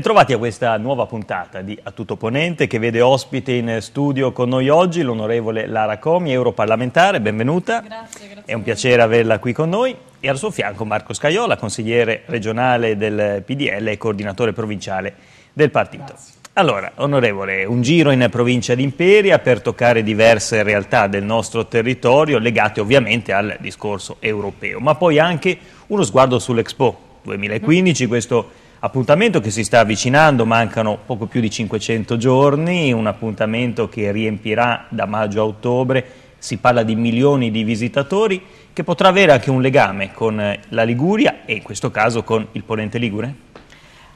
Bentrovati a questa nuova puntata di A Tutto Ponente che vede ospite in studio con noi oggi l'onorevole Lara Comi, europarlamentare, benvenuta. Grazie, grazie. È un piacere averla qui con noi e al suo fianco Marco Scaiola, consigliere regionale del PDL e coordinatore provinciale del partito. Grazie. Allora, onorevole, un giro in provincia di Imperia per toccare diverse realtà del nostro territorio legate ovviamente al discorso europeo, ma poi anche uno sguardo sull'Expo 2015, questo appuntamento che si sta avvicinando, mancano poco più di 500 giorni, un appuntamento che riempirà da maggio a ottobre, si parla di milioni di visitatori, che potrà avere anche un legame con la Liguria e in questo caso con il Ponente Ligure?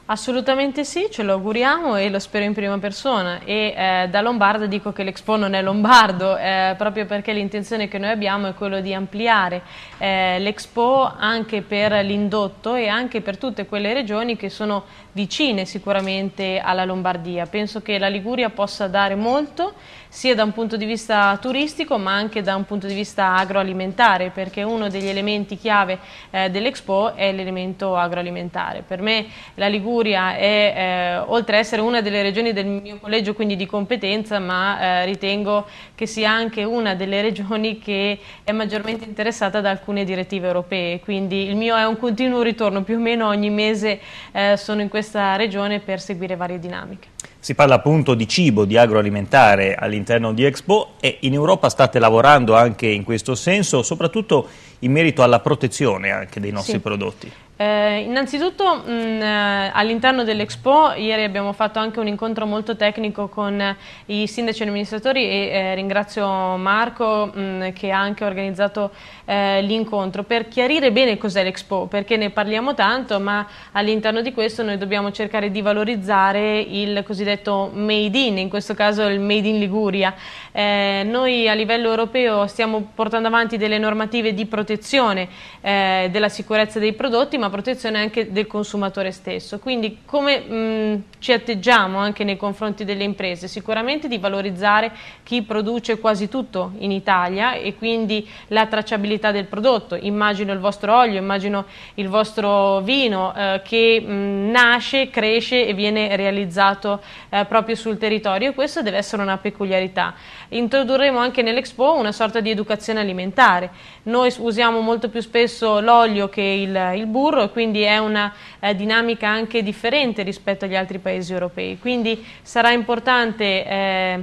Assolutamente sì, ce lo auguriamo e lo spero in prima persona e eh, da Lombardo dico che l'Expo non è Lombardo eh, proprio perché l'intenzione che noi abbiamo è quello di ampliare eh, l'Expo anche per l'indotto e anche per tutte quelle regioni che sono vicine sicuramente alla Lombardia. Penso che la Liguria possa dare molto sia da un punto di vista turistico ma anche da un punto di vista agroalimentare perché uno degli elementi chiave eh, dell'Expo è l'elemento agroalimentare. Per me la Liguria è, eh, oltre ad essere una delle regioni del mio collegio quindi di competenza ma eh, ritengo che sia anche una delle regioni che è maggiormente interessata da alcune direttive europee quindi il mio è un continuo ritorno più o meno ogni mese eh, sono in questo questa regione per seguire varie dinamiche. Si parla appunto di cibo, di agroalimentare all'interno di Expo e in Europa state lavorando anche in questo senso, soprattutto in merito alla protezione anche dei nostri sì. prodotti. Eh, innanzitutto mm, eh, all'interno dell'Expo ieri abbiamo fatto anche un incontro molto tecnico con eh, i sindaci e gli amministratori e eh, ringrazio Marco mh, mm, che ha anche organizzato eh, l'incontro per chiarire bene cos'è l'Expo perché ne parliamo tanto ma all'interno di questo noi dobbiamo cercare di valorizzare il cosiddetto made in, in questo caso il made in Liguria. Eh, noi a livello europeo stiamo portando avanti delle normative di protezione della sicurezza dei prodotti massima protezione anche del consumatore stesso. Quindi come mh, ci atteggiamo anche nei confronti delle imprese? Sicuramente di valorizzare chi produce quasi tutto in Italia e quindi la tracciabilità del prodotto. Immagino il vostro olio, immagino il vostro vino eh, che mh, nasce, cresce e viene realizzato eh, proprio sul territorio e questa deve essere una peculiarità. Introdurremo anche nell'Expo una sorta di educazione alimentare. Noi usiamo molto più spesso l'olio che il, il burro azzurro, quindi è una eh, dinamica anche differente rispetto agli altri paesi europei. Quindi sarà importante eh,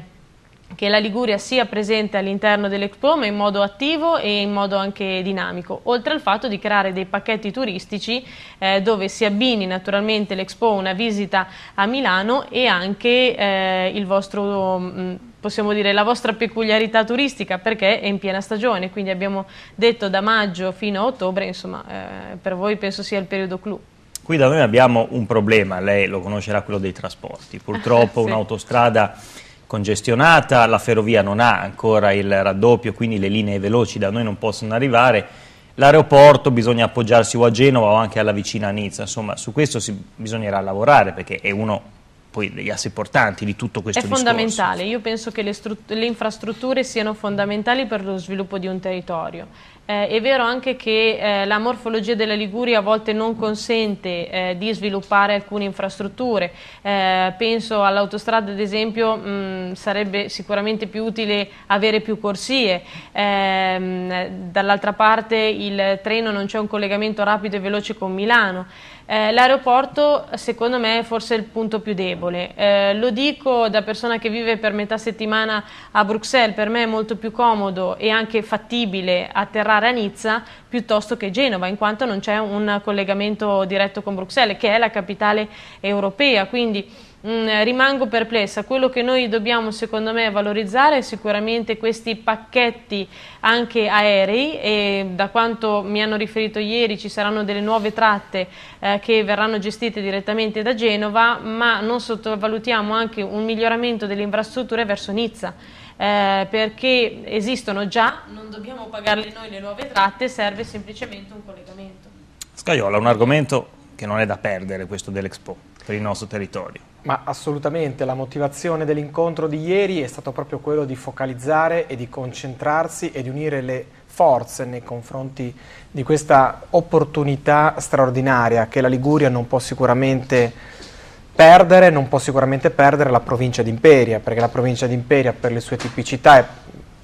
che la Liguria sia presente all'interno dell'Expo ma in modo attivo e in modo anche dinamico, oltre al fatto di creare dei pacchetti turistici eh, dove si abbini naturalmente l'Expo, una visita a Milano e anche eh, il vostro... Mh, mm, possiamo dire, la vostra peculiarità turistica perché è in piena stagione, quindi abbiamo detto da maggio fino a ottobre, insomma, eh, per voi penso sia il periodo clou. Qui da noi abbiamo un problema, lei lo conoscerà, quello dei trasporti. Purtroppo sì. un'autostrada congestionata, la ferrovia non ha ancora il raddoppio, quindi le linee veloci da noi non possono arrivare. L'aeroporto bisogna appoggiarsi o a Genova o anche alla vicina Nizza, insomma su questo si, bisognerà lavorare perché è uno poi degli assi portanti di tutto questo È discorso. È fondamentale, io penso che le, le, infrastrutture siano fondamentali per lo sviluppo di un territorio. Eh, è vero anche che eh, la morfologia della Liguria a volte non consente eh, di sviluppare alcune infrastrutture, eh, penso all'autostrada ad esempio mh, sarebbe sicuramente più utile avere più corsie, ehm, dall'altra parte il treno non c'è un collegamento rapido e veloce con Milano, eh, l'aeroporto secondo me è forse il punto più debole, eh, lo dico da persona che vive per metà settimana a Bruxelles, per me è molto più comodo e anche fattibile atterrare a Nizza piuttosto che Genova in quanto non c'è un collegamento diretto con Bruxelles che è la capitale europea, quindi Mm, rimango perplessa. Quello che noi dobbiamo secondo me valorizzare è sicuramente questi pacchetti anche aerei e da quanto mi hanno riferito ieri ci saranno delle nuove tratte eh, che verranno gestite direttamente da Genova, ma non sottovalutiamo anche un miglioramento delle infrastrutture verso Nizza. Eh, perché esistono già, non dobbiamo pagarle noi le nuove tratte, serve semplicemente un collegamento. Scaiola, un argomento che non è da perdere questo dell'Expo per il nostro territorio. Ma assolutamente, la motivazione dell'incontro di ieri è stato proprio quello di focalizzare e di concentrarsi e di unire le forze nei confronti di questa opportunità straordinaria che la Liguria non può sicuramente perdere, non può sicuramente perdere la provincia d'Imperia, perché la provincia d'Imperia per le sue tipicità, è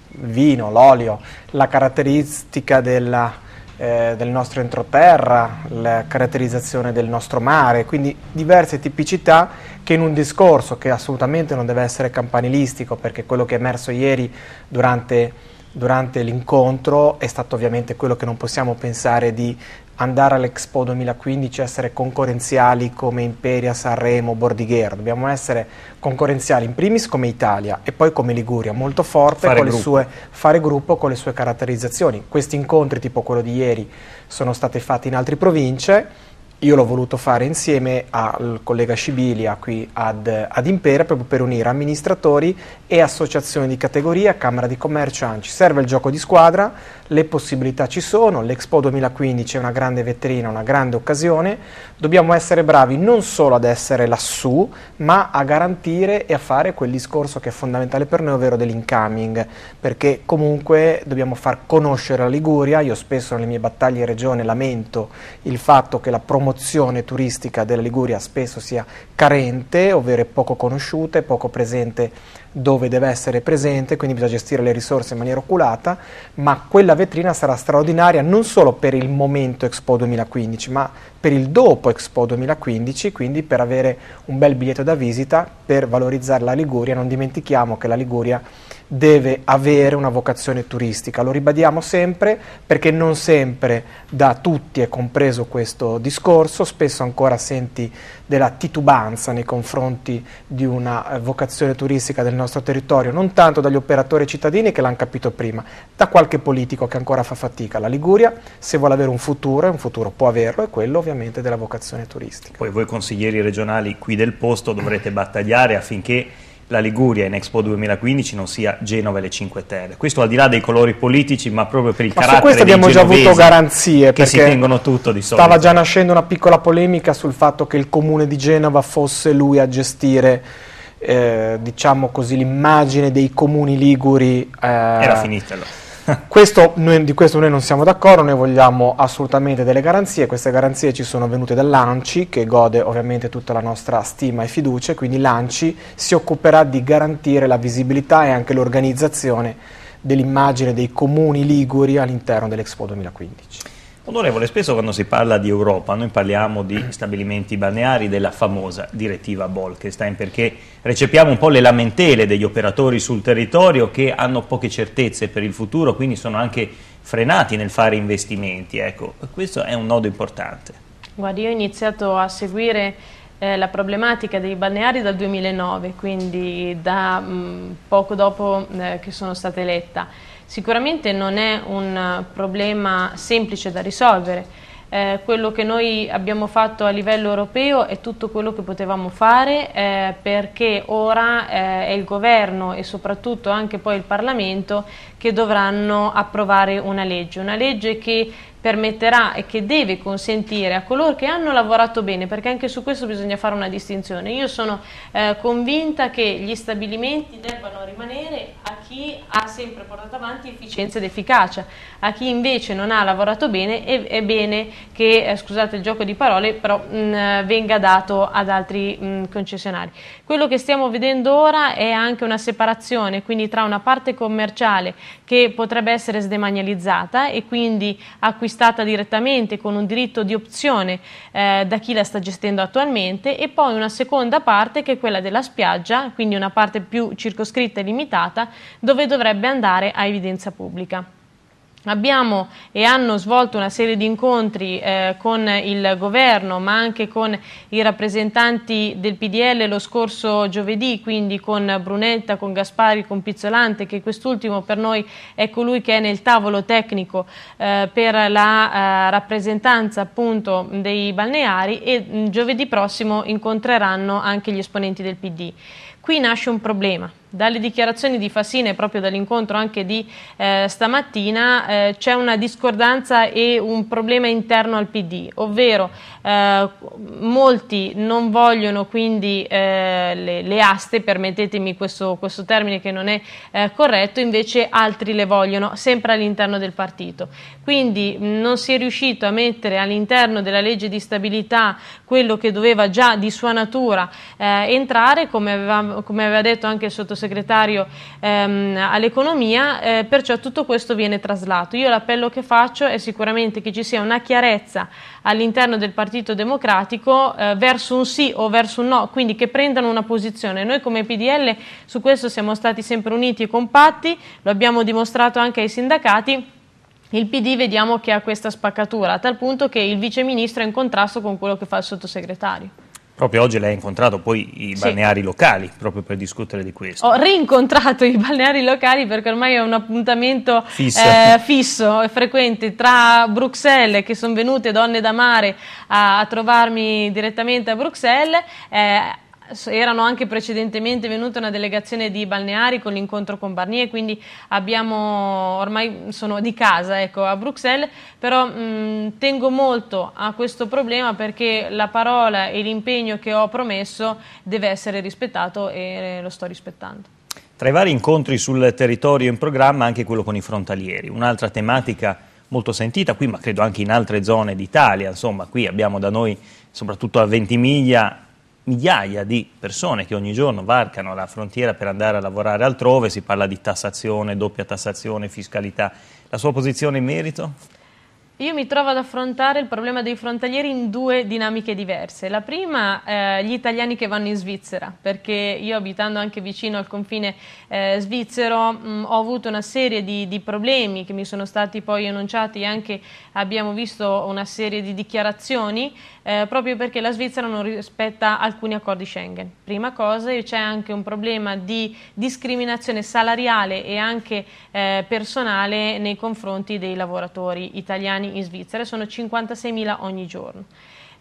il vino, l'olio, la caratteristica della eh, del nostro entroterra, la caratterizzazione del nostro mare, quindi diverse tipicità che in un discorso che assolutamente non deve essere campanilistico, perché quello che è emerso ieri durante durante l'incontro è stato ovviamente quello che non possiamo pensare di andare all'Expo 2015 essere concorrenziali come Imperia, Sanremo, Bordighero, dobbiamo essere concorrenziali in primis come Italia e poi come Liguria, molto forte, fare, gruppo. Sue, fare gruppo con le sue caratterizzazioni. Questi incontri tipo quello di ieri sono stati fatti in altre province io l'ho voluto fare insieme al collega Scibilia qui ad, ad, Impera proprio per unire amministratori e associazioni di categoria, Camera di Commercio, ANCI. Serve il gioco di squadra, le possibilità ci sono, l'Expo 2015 è una grande vetrina, una grande occasione, dobbiamo essere bravi non solo ad essere lassù, ma a garantire e a fare quel discorso che è fondamentale per noi, ovvero dell'incoming, perché comunque dobbiamo far conoscere la Liguria, io spesso nelle mie battaglie in regione lamento il fatto che la promozione promozione turistica della Liguria spesso sia carente, ovvero poco conosciuta e poco presente dove deve essere presente, quindi bisogna gestire le risorse in maniera oculata, ma quella vetrina sarà straordinaria non solo per il momento Expo 2015, ma per il dopo Expo 2015, quindi per avere un bel biglietto da visita, per valorizzare la Liguria, non dimentichiamo che la Liguria deve avere una vocazione turistica. Lo ribadiamo sempre perché non sempre da tutti è compreso questo discorso, spesso ancora senti della titubanza nei confronti di una eh, vocazione turistica del nostro territorio, non tanto dagli operatori cittadini che l'hanno capito prima, da qualche politico che ancora fa fatica. La Liguria, se vuole avere un futuro, e un futuro può averlo, è quello ovviamente della vocazione turistica. Poi voi consiglieri regionali qui del posto dovrete battagliare affinché la Liguria in Expo 2015 non sia Genova e le Cinque Terre. Questo al di là dei colori politici, ma proprio per il ma carattere su questo abbiamo già avuto garanzie che si tengono tutto di solito. Stava già nascendo una piccola polemica sul fatto che il comune di Genova fosse lui a gestire eh, diciamo così l'immagine dei comuni liguri eh, era finita allora questo, noi, di questo noi non siamo d'accordo, noi vogliamo assolutamente delle garanzie, queste garanzie ci sono venute dall'ANCI che gode ovviamente tutta la nostra stima e fiducia, quindi l'ANCI si occuperà di garantire la visibilità e anche l'organizzazione dell'immagine dei comuni liguri all'interno dell'Expo 2015. Onorevole, spesso quando si parla di Europa noi parliamo di stabilimenti balneari della famosa direttiva Bolkestein perché recepiamo un po' le lamentele degli operatori sul territorio che hanno poche certezze per il futuro, quindi sono anche frenati nel fare investimenti. Ecco, questo è un nodo importante. Guardi, io ho iniziato a seguire eh, la problematica dei balneari dal 2009, quindi da mh, mm, poco dopo eh, che sono stata eletta. Sicuramente non è un problema semplice da risolvere. Eh, quello che noi abbiamo fatto a livello europeo è tutto quello che potevamo fare eh, perché ora eh, è il governo e soprattutto anche poi il Parlamento che dovranno approvare una legge, una legge che permetterà e che deve consentire a coloro che hanno lavorato bene, perché anche su questo bisogna fare una distinzione. Io sono eh, convinta che gli stabilimenti debbano rimanere a chi ha sempre portato avanti efficienza ed efficacia, a chi invece non ha lavorato bene è, è bene che, eh, scusate il gioco di parole, però mh, mm, venga dato ad altri mh, mm, concessionari. Quello che stiamo vedendo ora è anche una separazione, quindi tra una parte commerciale che potrebbe essere sdemanializzata e quindi acquistata acquistata direttamente con un diritto di opzione eh, da chi la sta gestendo attualmente e poi una seconda parte che è quella della spiaggia, quindi una parte più circoscritta e limitata, dove dovrebbe andare a evidenza pubblica. Abbiamo e hanno svolto una serie di incontri eh, con il governo ma anche con i rappresentanti del PDL lo scorso giovedì, quindi con Brunetta, con Gaspari, con Pizzolante che quest'ultimo per noi è colui ecco che è nel tavolo tecnico eh, per la eh, rappresentanza appunto dei balneari e mh, mm, giovedì prossimo incontreranno anche gli esponenti del PD. Qui nasce un problema dalle dichiarazioni di Fassina e proprio dall'incontro anche di eh, stamattina eh, c'è una discordanza e un problema interno al PD, ovvero eh, molti non vogliono quindi eh, le, le, aste, permettetemi questo, questo, termine che non è eh, corretto, invece altri le vogliono, sempre all'interno del partito. Quindi non si è riuscito a mettere all'interno della legge di stabilità quello che doveva già di sua natura eh, entrare, come aveva, come aveva detto anche il sottosegretario sottosegretario ehm, all'economia, eh, perciò tutto questo viene traslato. Io l'appello che faccio è sicuramente che ci sia una chiarezza all'interno del Partito Democratico eh, verso un sì o verso un no, quindi che prendano una posizione. Noi come PDL su questo siamo stati sempre uniti e compatti, lo abbiamo dimostrato anche ai sindacati. Il PD vediamo che ha questa spaccatura, a tal punto che il vice ministro è in contrasto con quello che fa il sottosegretario. Proprio oggi lei ha incontrato poi i sì. balneari locali, proprio per discutere di questo. Ho rincontrato i balneari locali perché ormai è un appuntamento eh, fisso e frequente tra Bruxelles, che sono venute donne da mare a, a trovarmi direttamente a Bruxelles, eh, erano anche precedentemente venute una delegazione di balneari con l'incontro con Barnier, quindi abbiamo, ormai sono di casa ecco, a Bruxelles, però mh, mm, tengo molto a questo problema perché la parola e l'impegno che ho promesso deve essere rispettato e eh, lo sto rispettando. Tra i vari incontri sul territorio in programma anche quello con i frontalieri, un'altra tematica molto sentita qui, ma credo anche in altre zone d'Italia, insomma qui abbiamo da noi, soprattutto a Ventimiglia, migliaia di persone che ogni giorno varcano la frontiera per andare a lavorare altrove, si parla di tassazione, doppia tassazione, fiscalità. La sua posizione in merito? Io mi trovo ad affrontare il problema dei frontalieri in due dinamiche diverse. La prima, eh, gli italiani che vanno in Svizzera, perché io abitando anche vicino al confine eh, svizzero mh, mm, ho avuto una serie di, di, problemi che mi sono stati poi enunciati, anche abbiamo visto una serie di dichiarazioni, eh, proprio perché la Svizzera non rispetta alcuni accordi Schengen. Prima cosa, c'è anche un problema di discriminazione salariale e anche eh, personale nei confronti dei lavoratori italiani italiani in Svizzera e sono 56.000 ogni giorno.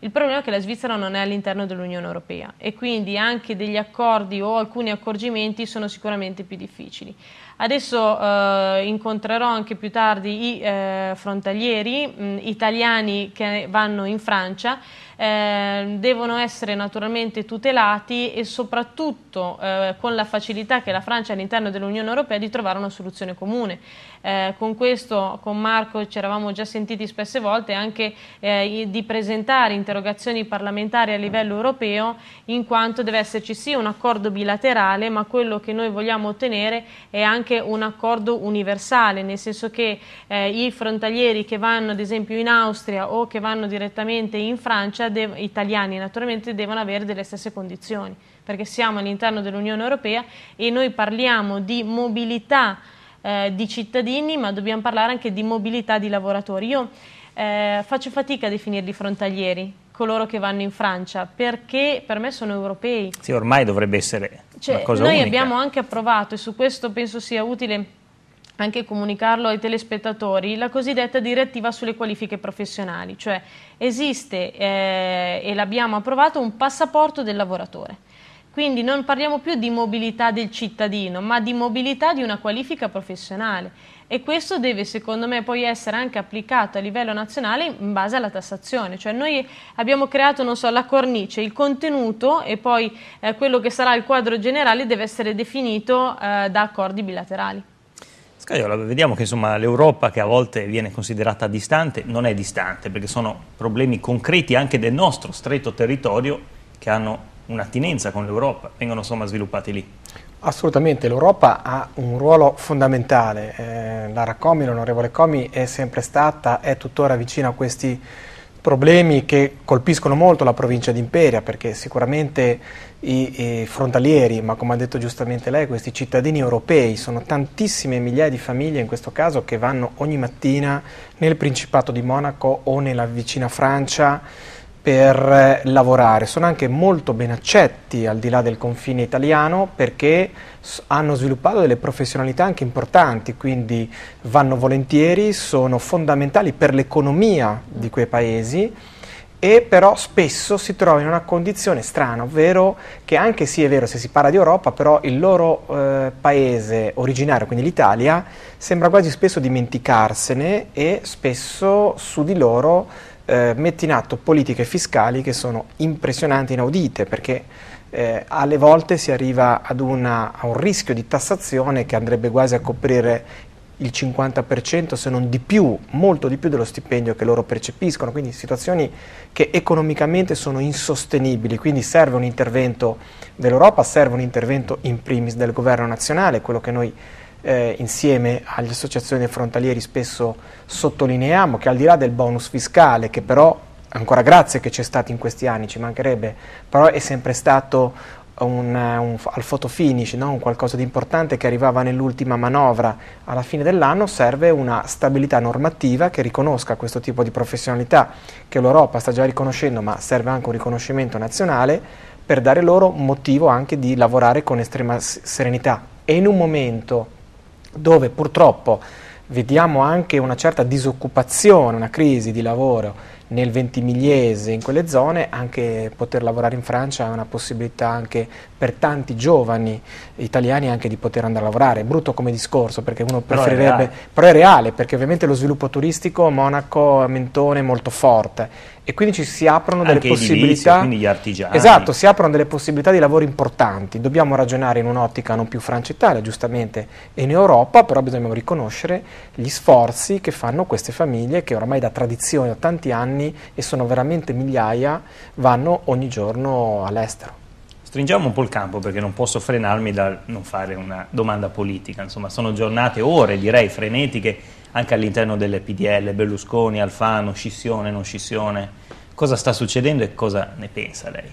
Il problema è che la Svizzera non è all'interno dell'Unione Europea e quindi anche degli accordi o alcuni accorgimenti sono sicuramente più difficili. Adesso eh, incontrerò anche più tardi i eh, frontalieri mh, mm, italiani che vanno in Francia Ehm, devono essere naturalmente tutelati e soprattutto eh, con la facilità che la Francia ha all'interno dell'Unione Europea di trovare una soluzione comune. Eh, con questo, con Marco ci eravamo già sentiti spesse volte anche eh, di presentare interrogazioni parlamentari a livello europeo in quanto deve esserci sì un accordo bilaterale ma quello che noi vogliamo ottenere è anche un accordo universale, nel senso che eh, i frontalieri che vanno ad esempio in Austria o che vanno direttamente in Francia vita italiani naturalmente devono avere delle stesse condizioni, perché siamo all'interno dell'Unione Europea e noi parliamo di mobilità eh, di cittadini, ma dobbiamo parlare anche di mobilità di lavoratori. Io eh, faccio fatica a definirli frontalieri, coloro che vanno in Francia, perché per me sono europei. Sì, ormai dovrebbe essere cioè, una cosa noi unica. abbiamo anche approvato, e su questo penso sia utile anche comunicarlo ai telespettatori, la cosiddetta direttiva sulle qualifiche professionali, cioè esiste eh, e l'abbiamo approvato un passaporto del lavoratore. Quindi non parliamo più di mobilità del cittadino, ma di mobilità di una qualifica professionale e questo deve secondo me poi essere anche applicato a livello nazionale in base alla tassazione, cioè noi abbiamo creato so, la cornice, il contenuto e poi eh, quello che sarà il quadro generale deve essere definito eh, da accordi bilaterali. Scaiola, vediamo che l'Europa che a volte viene considerata distante non è distante perché sono problemi concreti anche del nostro stretto territorio che hanno un'attinenza con l'Europa, vengono insomma sviluppati lì. Assolutamente, l'Europa ha un ruolo fondamentale, eh, la Raccomi, l'onorevole Comi è sempre stata, è tuttora vicina a questi problemi che colpiscono molto la provincia di Imperia, perché sicuramente i, i, frontalieri, ma come ha detto giustamente lei, questi cittadini europei, sono tantissime migliaia di famiglie in questo caso che vanno ogni mattina nel Principato di Monaco o nella vicina Francia per eh, lavorare. Sono anche molto ben accetti al di là del confine italiano perché hanno sviluppato delle professionalità anche importanti, quindi vanno volentieri, sono fondamentali per l'economia di quei paesi e però spesso si trovano in una condizione strana, ovvero che anche sì è vero se si parla di Europa, però il loro eh, paese originario, quindi l'Italia, sembra quasi spesso dimenticarsene e spesso su di loro eh, mette in atto politiche fiscali che sono impressionanti, inaudite, perché eh, alle volte si arriva una, a un rischio di tassazione che andrebbe quasi a coprire il 50% se non di più, molto di più dello stipendio che loro percepiscono, quindi situazioni che economicamente sono insostenibili, quindi serve un intervento dell'Europa, serve un intervento in primis del governo nazionale, quello che noi eh, insieme alle associazioni frontalieri spesso sottolineiamo che al di là del bonus fiscale, che però ancora grazie che c'è stato in questi anni, ci mancherebbe, però è sempre stato un, un, al fotofinish, no? un qualcosa di importante che arrivava nell'ultima manovra alla fine dell'anno, serve una stabilità normativa che riconosca questo tipo di professionalità che l'Europa sta già riconoscendo, ma serve anche un riconoscimento nazionale per dare loro motivo anche di lavorare con estrema serenità. E in un momento dove purtroppo vediamo anche una certa disoccupazione, una crisi di lavoro nel ventimigliese, in quelle zone, anche poter lavorare in Francia è una possibilità anche per tanti giovani italiani anche di poter andare a lavorare. È brutto come discorso perché uno però preferirebbe, è però è reale perché ovviamente lo sviluppo turistico Monaco, a Mentone è molto forte e quindi ci si aprono delle anche possibilità. Quindi gli artigiani. Esatto, si aprono delle possibilità di lavoro importanti. Dobbiamo ragionare in un'ottica non più Francia-Italia, giustamente, e in Europa, però bisogna riconoscere gli sforzi che fanno queste famiglie che oramai da tradizione da tanti anni anni e sono veramente migliaia, vanno ogni giorno all'estero. Stringiamo un po' il campo perché non posso frenarmi dal non fare una domanda politica, insomma sono giornate, ore direi frenetiche anche all'interno delle PDL, Berlusconi, Alfano, scissione, non scissione. Cosa sta succedendo e cosa ne pensa lei?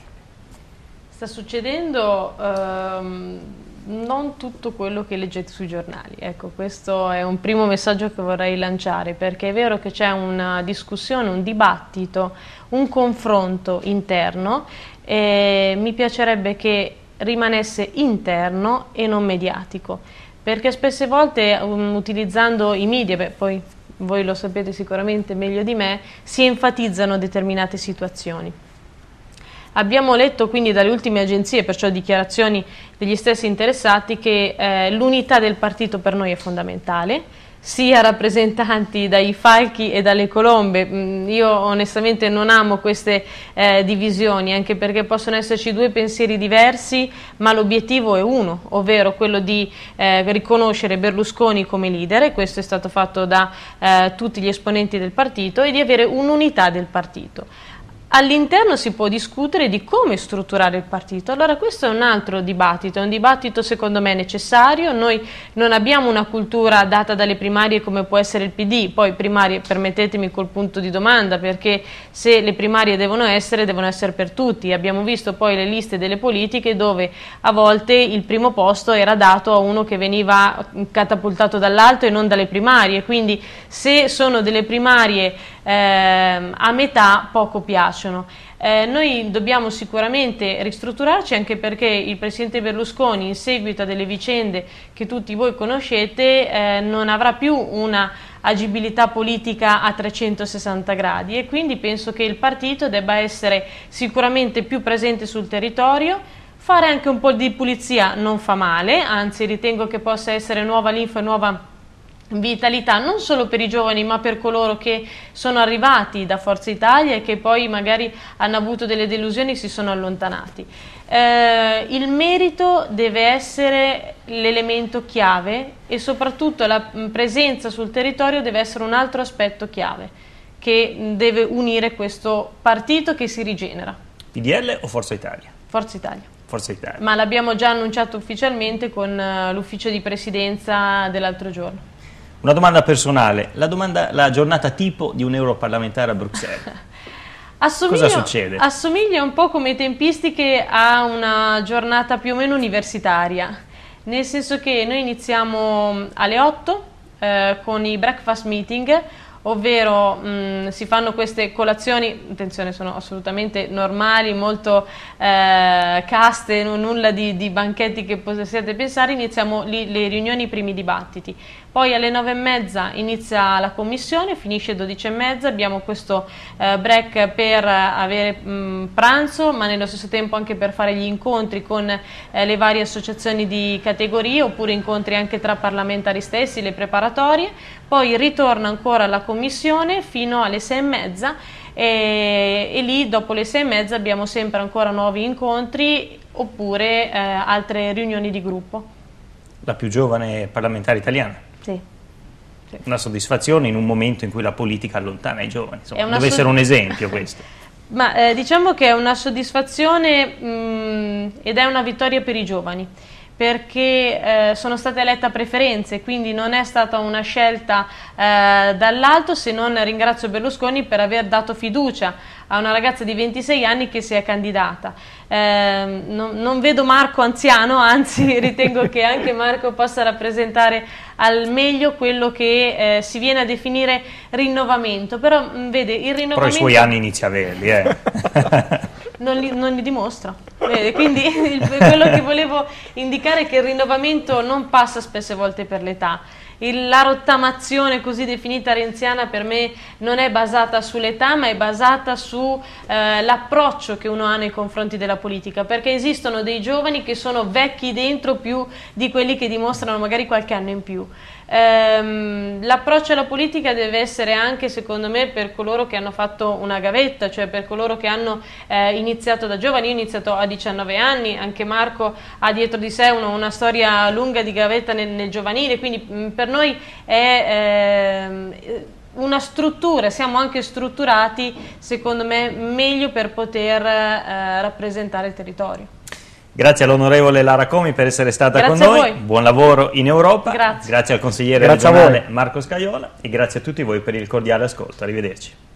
Sta succedendo... Um non tutto quello che leggete sui giornali. Ecco, questo è un primo messaggio che vorrei lanciare, perché è vero che c'è una discussione, un dibattito, un confronto interno e mi piacerebbe che rimanesse interno e non mediatico, perché spesse volte um, utilizzando i media, beh, poi voi lo sapete sicuramente meglio di me, si enfatizzano determinate situazioni. Abbiamo letto quindi dalle ultime agenzie, perciò dichiarazioni degli stessi interessati, che eh, l'unità del partito per noi è fondamentale sia rappresentanti dai falchi e dalle colombe. Mm, io onestamente non amo queste eh, divisioni, anche perché possono esserci due pensieri diversi, ma l'obiettivo è uno, ovvero quello di eh, riconoscere Berlusconi come leader, e questo è stato fatto da eh, tutti gli esponenti del partito, e di avere un'unità del partito all'interno si può discutere di come strutturare il partito. Allora questo è un altro dibattito, è un dibattito secondo me necessario, noi non abbiamo una cultura data dalle primarie come può essere il PD, poi primarie permettetemi col punto di domanda perché se le primarie devono essere, devono essere per tutti, abbiamo visto poi le liste delle politiche dove a volte il primo posto era dato a uno che veniva catapultato dall'alto e non dalle primarie, quindi se sono delle primarie ehm, a metà poco piacciono. Eh, noi dobbiamo sicuramente ristrutturarci anche perché il Presidente Berlusconi in seguito a delle vicende che tutti voi conoscete eh, non avrà più una agibilità politica a 360 gradi e quindi penso che il partito debba essere sicuramente più presente sul territorio fare anche un po' di pulizia non fa male, anzi ritengo che possa essere nuova linfa e nuova vitalità non solo per i giovani ma per coloro che sono arrivati da Forza Italia e che poi magari hanno avuto delle delusioni e si sono allontanati. Eh, il merito deve essere l'elemento chiave e soprattutto la mm, presenza sul territorio deve essere un altro aspetto chiave che mm, deve unire questo partito che si rigenera. PDL o Forza Italia? Forza Italia. Forza Italia. Ma l'abbiamo già annunciato ufficialmente con eh, l'ufficio di presidenza dell'altro giorno. Una domanda personale, la, domanda, la giornata tipo di un europarlamentare a Bruxelles. Assomiglia, Cosa succede? Assomiglia un po' come tempistiche a una giornata più o meno universitaria, nel senso che noi iniziamo mm, alle 8 eh, con i breakfast meeting, ovvero mh, mm, si fanno queste colazioni, attenzione sono assolutamente normali, molto eh, caste, nulla di, di, banchetti che possiate pensare, iniziamo lì le riunioni, i primi dibattiti. Poi alle e mezza inizia la commissione, finisce e mezza, abbiamo questo eh, break per eh, avere mh, pranzo, ma nello stesso tempo anche per fare gli incontri con eh, le varie associazioni di categorie, oppure incontri anche tra parlamentari stessi, le preparatorie. Poi ritorna ancora la commissione fino alle 6.30 e, mezza e, lì dopo le e mezza abbiamo sempre ancora nuovi incontri oppure eh, altre riunioni di gruppo. La più giovane parlamentare italiana. Sì. Una soddisfazione in un momento in cui la politica allontana i giovani, insomma, deve essere un esempio questo. Ma eh, diciamo che è una soddisfazione mh, mm, ed è una vittoria per i giovani perché eh, sono stata eletta preferenze, quindi non è stata una scelta eh, dall'alto se non ringrazio Berlusconi per aver dato fiducia a una ragazza di 26 anni che si è candidata. Eh, no, non vedo Marco anziano, anzi ritengo che anche Marco possa rappresentare al meglio quello che eh, si viene a definire rinnovamento, però mh, vede il rinnovamento... Però i suoi anni inizia a averli, eh. non li, non li dimostra. Eh, quindi il, quello che volevo indicare è che il rinnovamento non passa spesse volte per l'età. la rottamazione così definita renziana per me non è basata sull'età ma è basata sull'approccio eh, che uno ha nei confronti della politica perché esistono dei giovani che sono vecchi dentro più di quelli che dimostrano magari qualche anno in più Ehm, l'approccio alla politica deve essere anche, secondo me, per coloro che hanno fatto una gavetta, cioè per coloro che hanno eh, iniziato da giovani. Io ho iniziato a 19 anni, anche Marco ha dietro di sé uno, una storia lunga di gavetta nel, nel giovanile, quindi mh, mm, per noi è... Eh, una struttura, siamo anche strutturati secondo me meglio per poter eh, rappresentare il territorio. Grazie all'onorevole Lara Comi per essere stata grazie con noi, buon lavoro in Europa, grazie, grazie al consigliere grazie regionale Marco Scaiola e grazie a tutti voi per il cordiale ascolto, arrivederci.